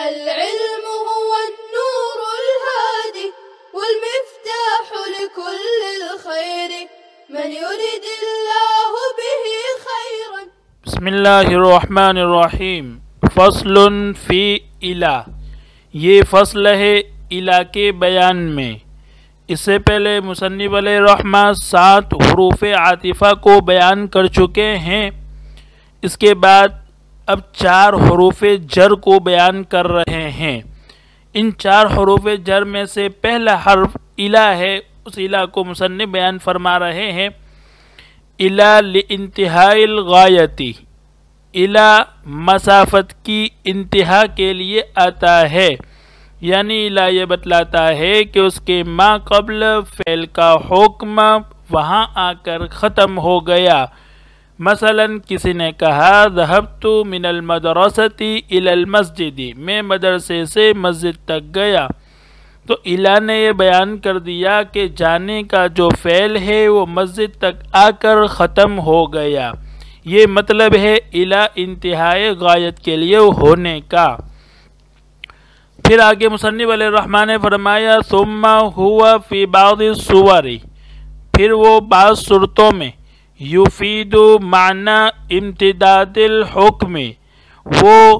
العلم هو النور الهادي والمفتاح لكل الخير من يريد الله به خيرا بسم الله الرحمن الرحيم فصل في الى ये फसल है इलाके बयान में इससे पहले मुसन्फ़ रहमा सात हरूफ आतिफ़ा को बयान कर चुके हैं इसके बाद अब चार हरूफ जर को बयान कर रहे हैं इन चार हरूफ जर में से पहला हर्फ इला है उस इला को मुसन बयान फरमा रहे हैं इला गायती इला मसाफत की इंतहा के लिए आता है यानी इला ये बतलाता है कि उसके माँ कबल फ़ैल का हुक्म वहाँ आकर ख़त्म हो गया मसलन किसी ने कहा जहब तो मिनल मदरसती इलल मस्जिदी मैं मदरसे से मस्जिद तक गया तो इला ने यह बयान कर दिया कि जाने का जो फ़ैल है वो मस्जिद तक आकर ख़त्म हो गया ये मतलब है इला इंतहाई गायत के लिए होने का फिर आगे मुसनब रहमान फरमाया सुम्मा हुआ फ़ी बाद फिर वो बाद सूरतों में युफीद माना इम्तदादिल हुक्म वो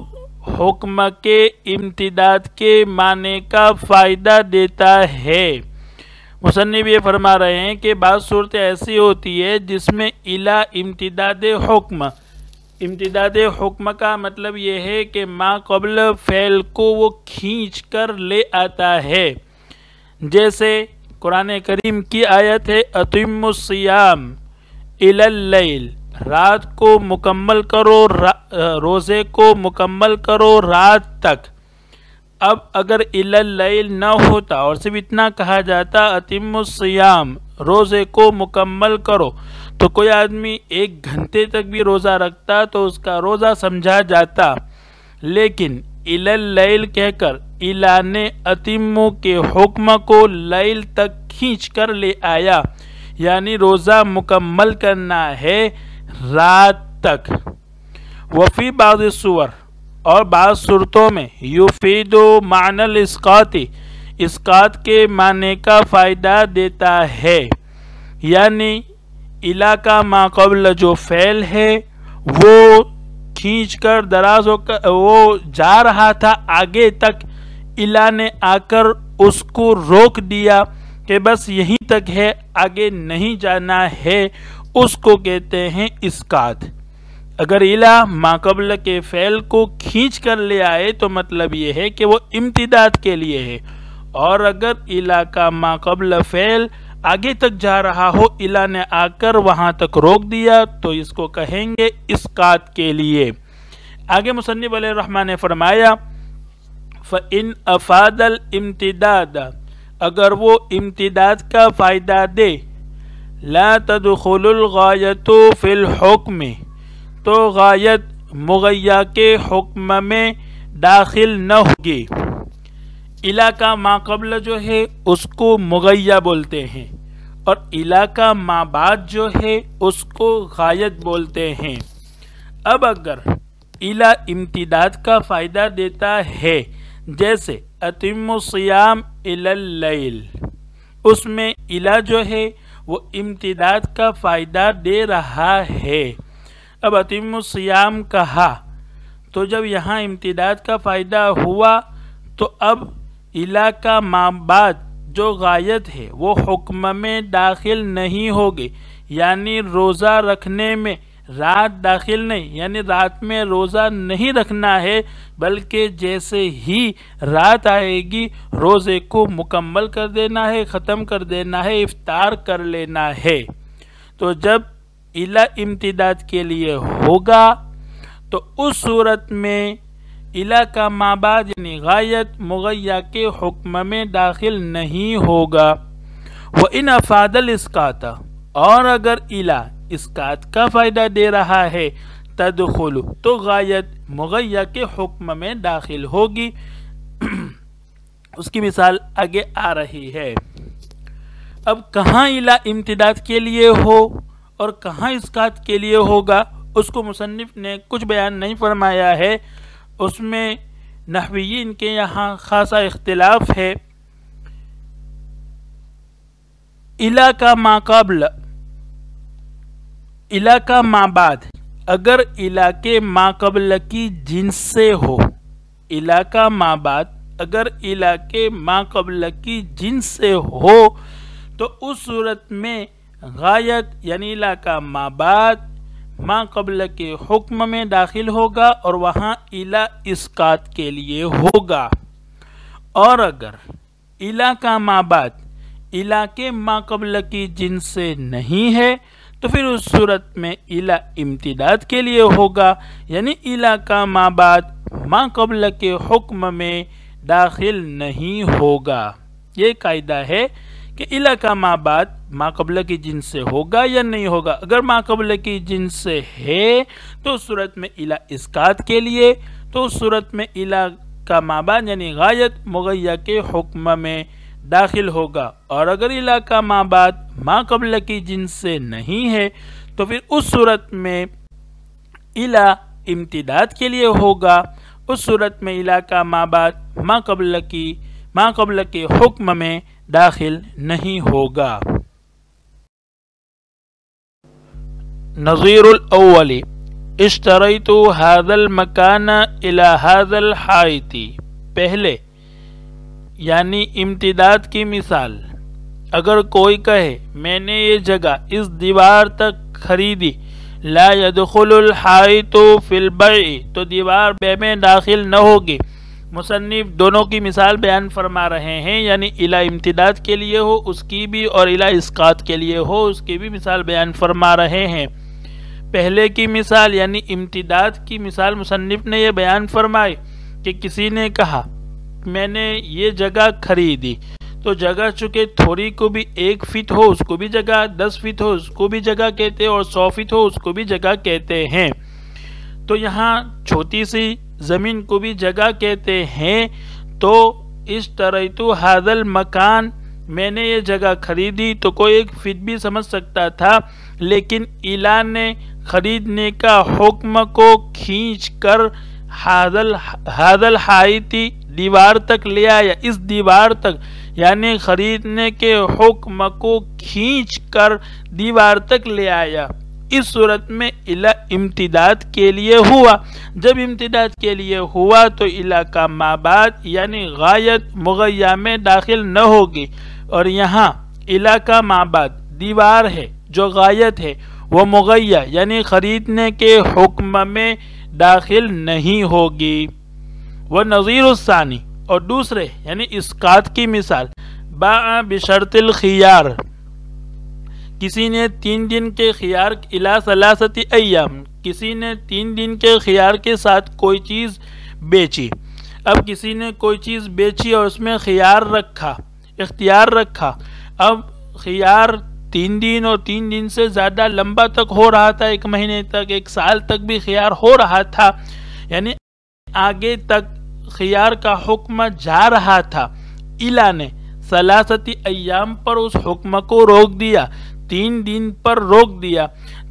हुक्म के इम्तदाद के माने का फ़ायदा देता है मुसनब ये फरमा रहे हैं कि बाद सूरत ऐसी होती है जिसमें इला इम्तदाद हुक्म इम्तदाद हुक्म का मतलब ये है कि माँ कबल फ़ैल को वो खींच कर ले आता है जैसे कुरान करीम की आयत है अतिम इलल रात को मुकम्मल करो रोज़े को मुकम्मल करो रात तक अब अगर इलल न होता और सिर्फ इतना कहा जाता अतिमसयाम रोज़े को मुकम्मल करो तो कोई आदमी एक घंटे तक भी रोज़ा रखता तो उसका रोज़ा समझा जाता लेकिन इलल कहकर इला ने अतिमों के हुक्म को लैल तक खींच कर ले आया यानी रोज़ा मुकम्मल करना है रात तक वफ़ी बाद सूर और बाद सूरतों में यूफीदो मानल इसकाती इसकात के माने का फ़ायदा देता है यानी इलाका माकबल जो फैल है वो खींच कर दराज होकर वो जा रहा था आगे तक इला ने आकर उसको रोक दिया कि बस यहीं तक है आगे नहीं जाना है उसको कहते हैं इसकात अगर इला माकबल के फैल को खींच कर ले आए तो मतलब ये है कि वो इम्तदाद के लिए है और अगर इला का माकबल फैल आगे तक जा रहा हो इला ने आकर वहाँ तक रोक दिया तो इसको कहेंगे इसकात के लिए आगे मुसनब रहमान ने फरमाया फ़ इन अफादल इम्तदाद अगर वो इम्तदाद का फ़ायदा दे ला तदखलगायत फ़िलहुक्म तो गायत मुगैया के हुक्म में दाखिल न होगी इलाका माकबल जो है उसको मुगैया बोलते हैं और इलाका माबाद जो है उसको गायत बोलते हैं अब अगर इला इम्तदाद का फ़ायदा देता है जैसे अतिम सियाम इलल उसमें इला जो है वो इम्तदाद का फ़ायदा दे रहा है अब अतिमसयाम कहा तो जब यहाँ इम्तदाद का फ़ायदा हुआ तो अब इला का माबाद जो गायत है वो हुक्म में दाखिल नहीं होगी यानी रोज़ा रखने में रात दाखिल नहीं यानी रात में रोज़ा नहीं रखना है बल्कि जैसे ही रात आएगी रोज़े को मुकम्मल कर देना है ख़त्म कर देना है इफ्तार कर लेना है तो जब इला इम्तदाद के लिए होगा तो उस सूरत में इला का माबाद यानी गायत मुगैया के हुक्म में दाखिल नहीं होगा वह इन अफादल इसका था और अगर इला इसकात का फ़ायदा दे रहा है तदखुल तो गायत मुगैया के हुक्म में दाखिल होगी उसकी मिसाल आगे आ रही है अब कहाँ इला इम्तदाद के लिए हो और कहाँ इसकात के लिए होगा उसको मुसनफ़ ने कुछ बयान नहीं फरमाया है उसमें नहवीन के यहाँ ख़ासा इख्तलाफ है इला का माकबला इलाका माँ बाद अगर इलाके माँ कबल की जिन्स से हो इलाका माँ बाद अगर इलाके माँ कबल की जिन्स से हो तो उस सूरत में गायत यानी इलाका माँ बाद माँ कबल के हुक्म में दाखिल होगा और वहाँ इला इसकात के लिए होगा और अगर इलाका माँ बाद इलाके माँ कबल की जिनसे से नहीं है तो फिर उस सूरत में इला इम्तदाद के लिए होगा यानी इला का माँ बाद माँ कबल के हुक्म में दाखिल नहीं होगा ये कायदा है कि इला का माँ बाद माँ कबल की जिन से होगा या नहीं होगा अगर माँ कबल की जिन से है तो सूरत में इला इसकात के लिए तो उस सूरत में इला का माँ बाद यानी गायत मुगैया के हुक्म में दाखिल होगा और अगर इलाका माँ बाद माँ कबल की जिनसे से नहीं है तो फिर उस सूरत में इला इम्तदाद के लिए होगा उस सूरत में इलाका माँ बाद माँ कबल की माँ कबल के हुक्म में दाखिल नहीं होगा नज़ीर अव्वली इश्तरई तो हादल मकाना इला हादल पहले यानी इम्तदाद की मिसाल अगर कोई कहे मैंने ये जगह इस दीवार तक खरीदी ला यदखलहाई तो फिलबई तो दीवार बे में दाखिल न होगी मुसनफ़ दोनों की मिसाल बयान फरमा रहे हैं यानी इला इम्तदाद के लिए हो उसकी भी और इला इसकात के लिए हो उसकी भी मिसाल बयान फरमा रहे हैं पहले की मिसाल यानी इम्तदाद की मिसाल मुसनफ़ ने यह बयान फरमाई कि किसी ने कहा मैंने ये जगह खरीदी तो जगह चुके थोड़ी को भी एक फिट हो उसको भी जगह दस फिट हो उसको भी जगह कहते हैं और सौ फिट हो उसको भी जगह कहते हैं तो यहाँ छोटी सी ज़मीन को भी जगह कहते हैं तो इस तरह तो हादल मकान मैंने ये जगह खरीदी तो कोई एक फिट भी समझ सकता था लेकिन इला ने खरीदने का हुक्म को खींच कर हादल हादल हाई थी दीवार तक ले आया इस दीवार तक यानी खरीदने के हुक्म को खींच कर दीवार तक ले आया इस सूरत में इला इम्तदाद के लिए हुआ जब इम्तदाद के लिए हुआ तो इला का माबाद यानी गायत मुगैया में दाखिल न होगी और यहाँ इला का माबाद दीवार है जो गायत है वह मुगैया यानी ख़रीदने के हुक्म में दाखिल नहीं होगी व नज़ीरसानी और दूसरे यानी इसकात की मिसाल बाशरतिल खियार किसी ने तीन दिन के खियार इला सलासती अयाम किसी ने तीन दिन के खियार के साथ कोई चीज़ बेची अब किसी ने कोई चीज़ बेची और उसमें खियार रखा इख्तियार रखा अब खियार तीन दिन और तीन दिन से ज़्यादा लंबा तक हो रहा था एक महीने तक एक साल तक भी खियार हो रहा था यानी आगे तक खियार का हुक्म जा रहा था इला ने सलासती अयाम पर उस हुक्म को रोक दिया तीन दिन पर रोक दिया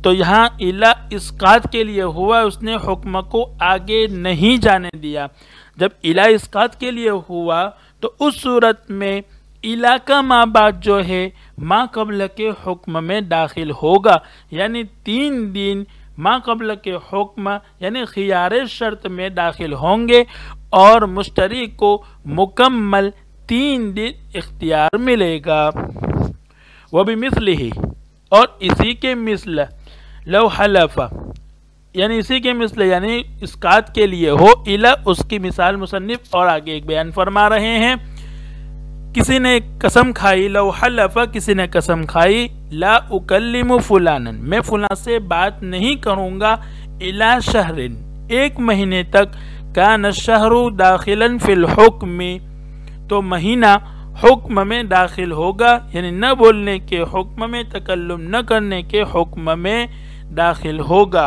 तो यहाँ इला इसकात के लिए हुआ उसने हुक्म को आगे नहीं जाने दिया जब इला इसकात के लिए हुआ तो उस सूरत में इला का माँ बाप जो है माँ कबल के हुक्म में दाखिल होगा यानी तीन दिन माँ कबल के हुक्म यानी खियार शर्त में दाखिल होंगे और मुश्तरी को मुकम्मल तीन दिन इख्तियार मिलेगा वह भी मिसल ही और इसी के मिसल लो हलफा यानी इसी के मिसल यानी इसकात के लिए हो इला उसकी मिसाल मुसनफ़ और आगे एक बयान फरमा रहे हैं किसी ने कसम खाई लो हलफा किसी ने कसम खाई ला उकलिम फुलानन मैं फुला से बात नहीं करूँगा इला शहरिन एक महीने तक कान शहरु दाखिलन फिल तो महीना हुक्म में दाखिल होगा यानी न बोलने के हुक्म में तकल्लुम न करने के हुक्म में दाखिल होगा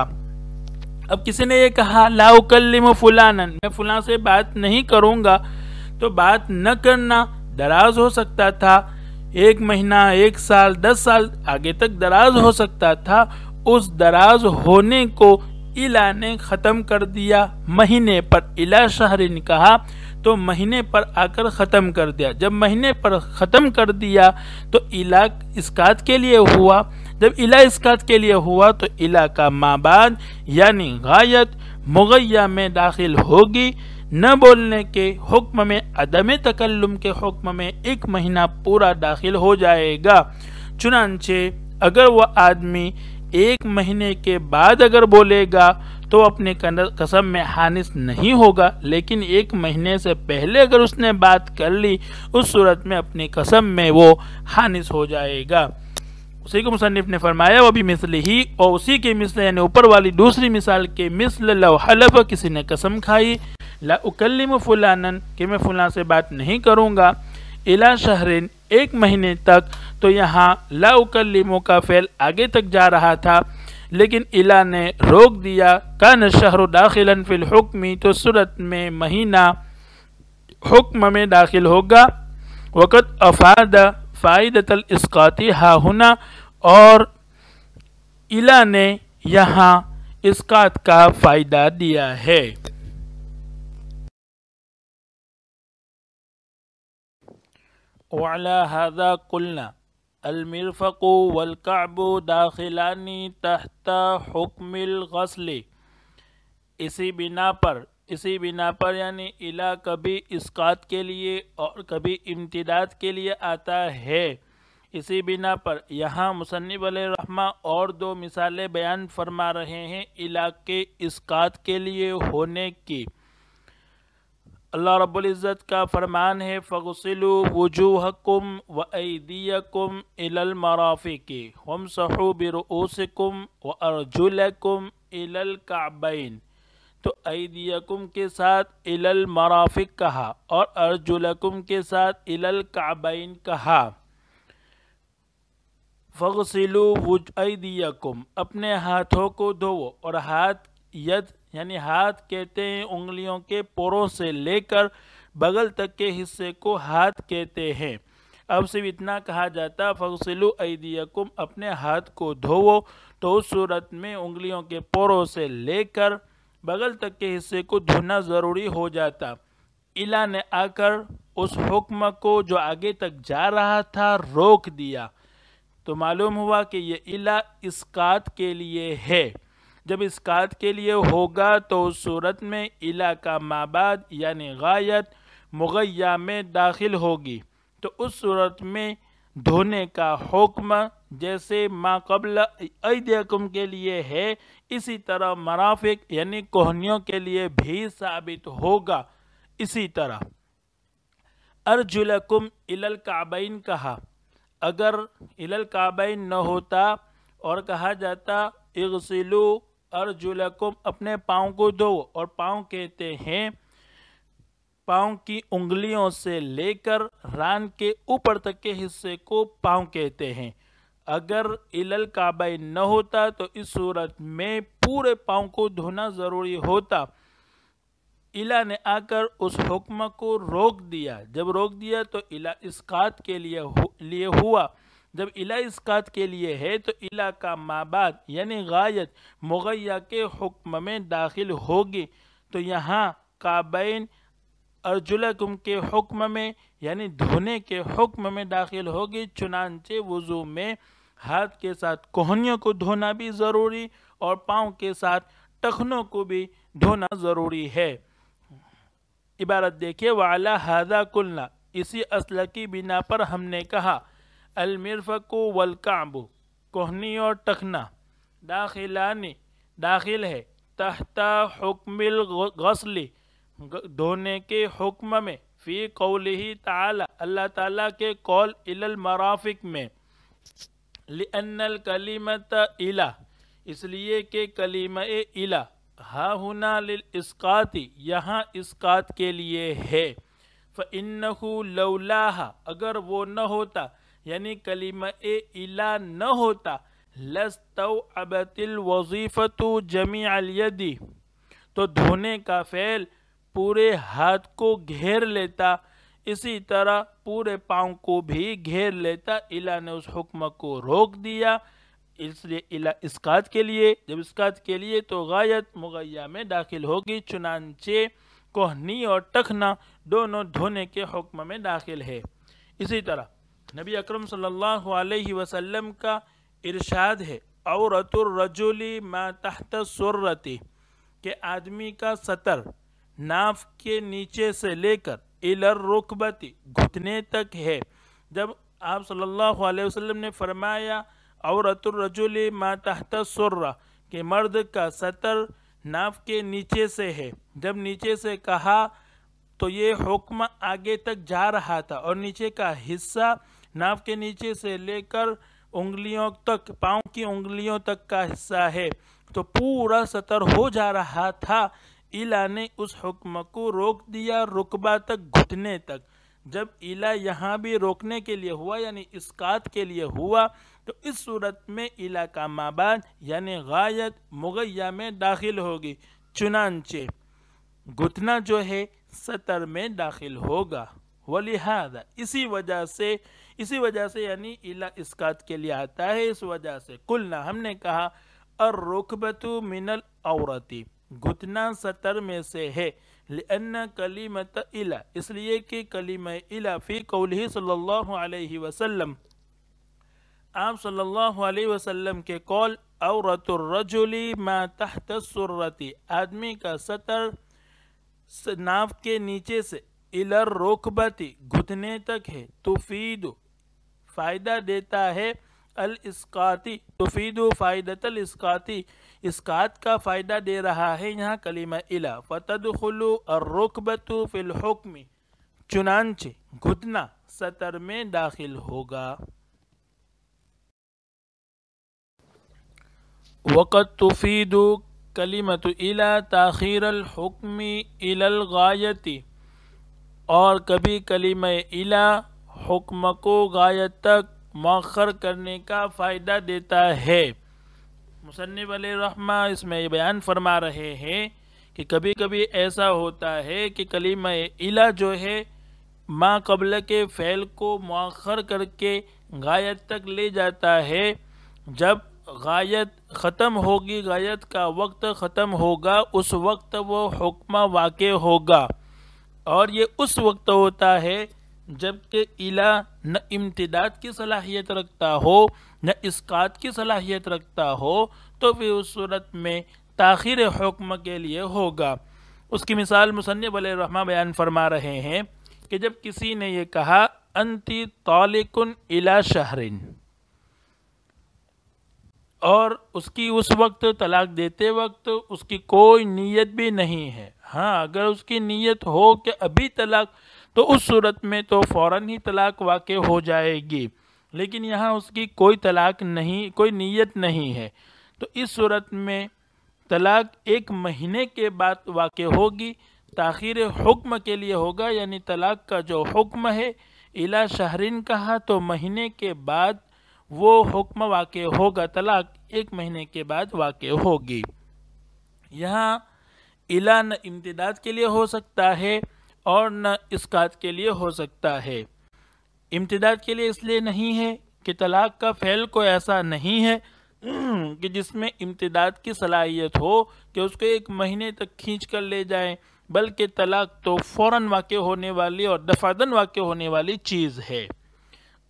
अब किसी ने ये कहा लाउकल्लिम फुलानन मैं फुला से बात नहीं करूँगा तो बात न करना दराज हो सकता था एक महीना एक साल दस साल आगे तक दराज हो सकता था उस दराज होने को इला ने ख़त्म कर दिया महीने पर इला ने कहा तो महीने पर आकर ख़त्म कर दिया जब महीने पर ख़त्म कर दिया तो इला इसकात के लिए हुआ जब इला इसकात के लिए हुआ तो इला का माबाद यानी गायत मुगैया में दाखिल होगी न बोलने के हुक्म में अदम तकल्लुम के हुक्म में एक महीना पूरा दाखिल हो जाएगा चुनानचे अगर वह आदमी एक महीने के बाद अगर बोलेगा तो अपने कसम में हानिस नहीं होगा लेकिन एक महीने से पहले अगर उसने बात कर ली उस सूरत में अपनी कसम में वो हानिस हो जाएगा उसी को मुसनफ़ ने फरमाया वह भी मिसल ही और उसी के मिसल यानी ऊपर वाली दूसरी मिसाल के मिसल लव हलफ किसी ने कसम खाई ला फुलानन कि मैं फुला से बात नहीं करूँगा इला शहरिन एक महीने तक तो यहाँ लाउकलिमो का फैल आगे तक जा रहा था लेकिन इला ने रोक दिया कान शहर दाखिलन फिल हुक्मी तो सूरत में महीना हुक्म में दाखिल होगा वक़्त अफाद फ़ायदतल इसकाती हुना और इला ने यहाँ इसकात का फ़ायदा दिया है वाला हदा कुलना अलमिरफ़ वलकब दाखिलानी तहत हुक्मिल गसल इसी बिना पर इसी बिना पर यानी इला कभी इसकात के लिए और कभी इम्तदाद के लिए आता है इसी बिना पर यहाँ मुसनब रहमा और दो मिसालें बयान फरमा रहे हैं इला के इसकात के लिए होने की अल्लाह रब्ज़त का फ़रमान है फ़गसिलु वजूहकुम व ऐदियकुम इलल मराफ़िक हम सहु बिरओसकुम व अर्जुलकुम इलल काबैन तो ऐदियकुम के साथ इलल मराफ़िक कहा और अर्जुलकुम के साथ इलल काबैन कहा फ़गसिलु वज अपने हाथों को धोवो और हाथ यद यानी हाथ कहते हैं उंगलियों के पोरों से लेकर बगल तक के हिस्से को हाथ कहते हैं अब सिर्फ इतना कहा जाता फसलु ऐदियकुम अपने हाथ को धोवो तो उस सूरत में उंगलियों के पोरों से लेकर बगल तक के हिस्से को धोना ज़रूरी हो जाता इला ने आकर उस हुक्म को जो आगे तक जा रहा था रोक दिया तो मालूम हुआ कि यह इला इसकात के लिए है जब इसकात के लिए होगा तो उस सूरत में इलाका माबाद यानि गायत मुगैया में दाखिल होगी तो उस सूरत में धोने का हुक्म जैसे माकबल कबल के लिए है इसी तरह मराफिक यानी कोहनियों के लिए भी साबित होगा इसी तरह अर्जुलकुम इलल काबैन कहा अगर इलल काबैन न होता और कहा जाता इगसिलू अर्जुलकुम अपने पाँव को दो और पाँव कहते हैं पाँव की उंगलियों से लेकर रान के ऊपर तक के हिस्से को पाँव कहते हैं अगर इलल काबाई न होता तो इस सूरत में पूरे पाँव को धोना ज़रूरी होता इला ने आकर उस हुक्म को रोक दिया जब रोक दिया तो इला इसकात के लिए हु, लिए हुआ जब इला इसकात के लिए है तो इला का माबाद यानी गायत मुगैया के हुक्म में दाखिल होगी तो यहाँ काबैन अर्जुलकुम के हुक्म में यानी धोने के हुक्म में दाखिल होगी चुनानचे वज़ू में हाथ के साथ कोहनियों को धोना भी ज़रूरी और पाँव के साथ टखनों को भी धोना ज़रूरी है इबारत देखिए वाला हादा कुलना इसी असल की बिना पर हमने कहा अलमिरफको वलकाबू कोहनी और टखना दाखिलानी दाखिल है तहता हुक्मिल गसली धोने के हुक्म में फ़ी कौल ही ताला अल्लाह ताला के कौल मराफिक में लिअनल कलीमत इला इसलिए के कलीम इला हा हुना इसकाती यहाँ इसकात के लिए है फ़ इन्नहु लौलाहा अगर वो न होता यानी कलीम इला न होता लस्तव अबतिल वजीफ़तु जमी अलयदी तो धोने का फ़ैल पूरे हाथ को घेर लेता इसी तरह पूरे पाँव को भी घेर लेता इला ने उस हुक्म को रोक दिया इसलिए इला इसकात के लिए जब इसकात के लिए तो गायत मुगैया में दाखिल होगी चुनानचे कोहनी और टखना दोनों धोने के हुक्म में दाखिल है इसी तरह नबी अकरम सल्लल्लाहु अलैहि वसल्लम का इरशाद है औरतुलरजुली मा तहत सुर्रती के आदमी का सतर नाफ के नीचे से लेकर इलर रुकबती घुटने तक है जब आप सल्लल्लाहु अलैहि वसल्लम ने फरमाया औरतुलरजुली मा तहत सुर्र के मर्द का सतर नाफ के नीचे से है जब नीचे से कहा तो ये हुक्म आगे तक जा रहा था और नीचे का हिस्सा नाव के नीचे से लेकर उंगलियों तक पाँव की उंगलियों तक का हिस्सा है तो पूरा सतर हो जा रहा था इला ने उस हुक्म को रोक दिया रुकबा तक घुटने तक जब इला यहाँ भी रोकने के लिए हुआ यानी इसकात के लिए हुआ तो इस सूरत में इला का माबाद यानी गायत मुगैया में दाखिल होगी चुनानचे घुटना जो है सतर में दाखिल होगा लिहाजा इसी वजह से इसी वजह से यानी इला इसकात के लिए आता है इस वजह से कुल ना हमने कहा और रुखबतु मिनल औरती घुटना सतर में से है कलीमत इला इसलिए कि कलीम इला फ़ी कौल सल्लल्लाहु अलैहि वसल्लम आप सल्लल्लाहु अलैहि वसल्लम के कौल औरतुर्रजुली मा तहत सुर्रति आदमी का सतर नाव के नीचे से इलर रोकबती घुटने तक है तो फीद फ़ायदा देता है अल इसकाती तुफीदो अल इसकाती इसकात का फ़ायदा दे रहा है यहाँ कलीमा इला फ़तदखलु अर्रुकबतु फ़िलहुक्मी चुनानचे घुटना सतर में दाखिल होगा वक़त तुफीदु कलीमत इला ताखिरलहुक्मी इलगायती और कभी कलीम इला हुक्म को गायत तक मौखर करने का फ़ायदा देता है मुसनब रहमा इसमें ये बयान फरमा रहे हैं कि कभी कभी ऐसा होता है कि कलीम इला जो है माँ कबल के फ़ैल को मौखर करके गायत तक ले जाता है जब गायत ख़त्म होगी गायत का वक्त ख़त्म होगा उस वक्त वो हुक्म वाक़ होगा और ये उस वक्त होता है जबकि इला न इम्तदाद की सलाहियत रखता हो न इसकात की सलाहियत रखता हो तो फिर उस सूरत में ताखिर हुक्म के लिए होगा उसकी मिसाल मुसनब रहमा बयान फरमा रहे हैं कि जब किसी ने यह कहा अंति तालिकुन इला शहरिन और उसकी उस वक्त तलाक देते वक्त उसकी कोई नीयत भी नहीं है हाँ अगर उसकी नीयत हो कि अभी तलाक तो उस सूरत में तो फ़ौर ही तलाक वाक़ हो जाएगी लेकिन यहाँ उसकी कोई तलाक नहीं कोई नीयत नहीं है तो इस सूरत में तलाक एक महीने के बाद वाक़ होगी तखिर हुक्म के लिए होगा यानी तलाक का जो हुक्म है इला शहरीन कहा तो महीने के बाद वो हुक्म वाक़ होगा तलाक एक महीने के बाद वाक़ होगी यहाँ इला इम्तदाद के लिए हो सकता है और न इसकात के लिए हो सकता है इम्तदाद के लिए इसलिए नहीं है कि तलाक का फैल कोई ऐसा नहीं है कि जिसमें इम्तदाद की सलाहियत हो कि उसको एक महीने तक खींच कर ले जाएं बल्कि तलाक तो फ़ौर वाक़ होने वाली और दफादन वाक़ होने वाली चीज़ है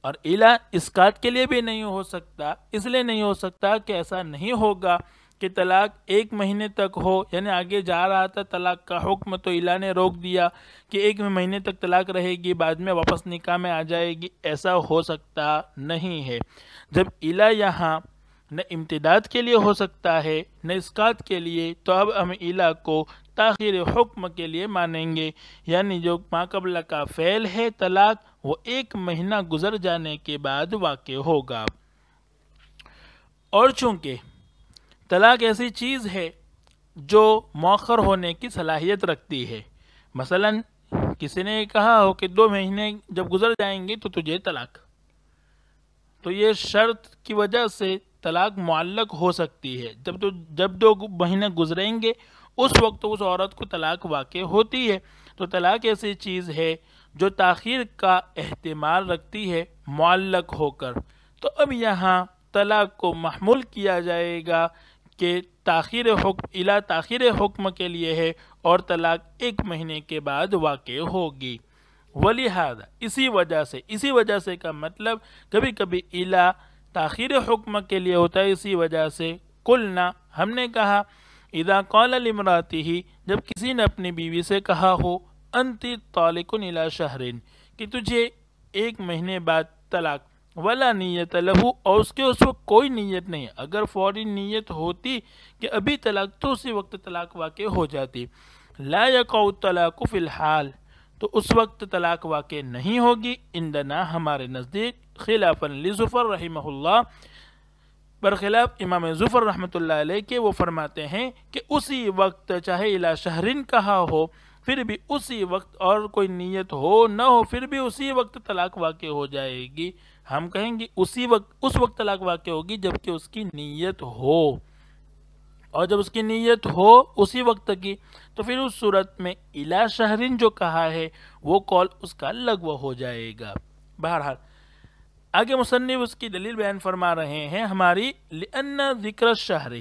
और इला इसकात के लिए भी नहीं हो सकता इसलिए नहीं हो सकता कि ऐसा नहीं होगा कि तलाक एक महीने तक हो यानी आगे जा रहा था तलाक का हुक्म तो इला ने रोक दिया कि एक महीने तक तलाक रहेगी बाद में वापस निकाह में आ जाएगी ऐसा हो सकता नहीं है जब इला यहाँ न इम्तदाद के लिए हो सकता है न इसकात के लिए तो अब हम इला को ताखिर हुक्म के लिए मानेंगे यानी जो माकबला का फ़ैल है तलाक वो एक महीना गुजर जाने के बाद वाक़ होगा और चूँकि तलाक ऐसी चीज़ है जो मौखर होने की सलाहियत रखती है मसलन किसी ने कहा हो कि दो महीने जब गुजर जाएंगे तो तुझे तलाक तो ये शर्त की वजह से तलाक मुअल्लक हो सकती है जब तो जब दो महीने गुजरेंगे उस वक्त उस औरत को तलाक वाक़ होती है तो तलाक ऐसी चीज़ है जो तखिर का अहतमाल रखती है मुअल्लक होकर तो अब यहाँ तलाक को महमूल किया जाएगा के ताखिर हुक्म इला ताखिर हुक्म के लिए है और तलाक एक महीने के बाद वाक़ होगी लिहाजा इसी वजह से इसी वजह से का मतलब कभी कभी इला ताखिर हुक्म के लिए होता है इसी वजह से कुल ना हमने कहा इदा कौल इमराती ही जब किसी ने अपनी बीवी से कहा हो अंति तौलिकला शहरिन कि तुझे एक महीने बाद तलाक वाला नीयत लहू और उसके उस वक्त कोई नीयत नहीं अगर फौरी नीयत होती कि अभी तलाक तो उसी वक्त तलाक वाक़ हो जाती ला यकाउ तलाक फ़िलहाल तो उस वक्त तलाक वाक़ नहीं होगी इंदना हमारे नज़दीक खिलाफन लजुफ़र रहमल्ला बरखिलाफ़ इमाम जुफ़र रहमत के वो फरमाते हैं कि उसी वक्त चाहे इला शहरिन कहा हो फिर भी उसी वक्त और कोई नीयत हो ना हो फिर भी उसी वक्त तलाक वाक़ हो जाएगी हम कहेंगे उसी वक्त उस वक्त तलाक वाक्य होगी जबकि उसकी नीयत हो और जब उसकी नीयत हो उसी वक्त की तो फिर उस सूरत में इला शहरिन जो कहा है वो कॉल उसका लगवा हो जाएगा बहरहाल आगे मुसनफ़ उसकी दलील बयान फरमा रहे हैं हमारी लन्ना ज़िक्र शहर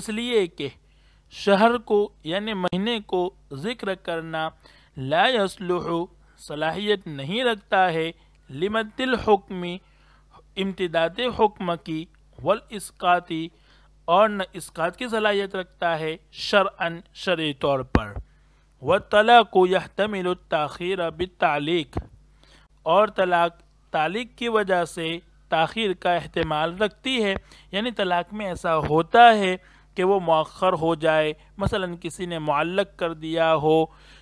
इसलिए कि शहर को यानि महीने को ज़िक्र करना लायसलह सलाहियत नहीं रखता है लिमतिल हुक्मी इम्तदाद हुक्म की वल इसकाती और न इसकात की सलाहियत रखता है शरअन शर तौर पर व तला को यह तमिल तखिर तालीक और तलाक तालीक की वजह से ताखिर का अहतमाल रखती है यानी तलाक में ऐसा होता है कि वो मौखर हो जाए मसलन किसी ने मालक कर दिया हो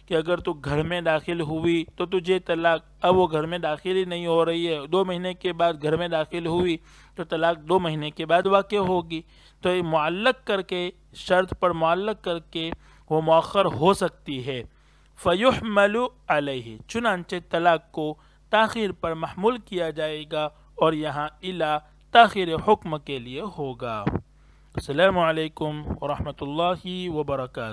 कि अगर तू घर में दाखिल हुई तो तुझे तलाक अब वो घर में दाखिल ही नहीं हो रही है दो महीने के बाद घर में दाखिल हुई तो तलाक दो महीने के बाद वाक़ होगी तो ये मालक करके शर्त पर मालक करके वो मौखर हो सकती है फ़युह मलु अलही चुनानचे तलाक को ताखिर पर महमूल किया जाएगा और यहाँ इला तख़िर हुक्म के लिए होगा अल्लाम वरहमल वर्का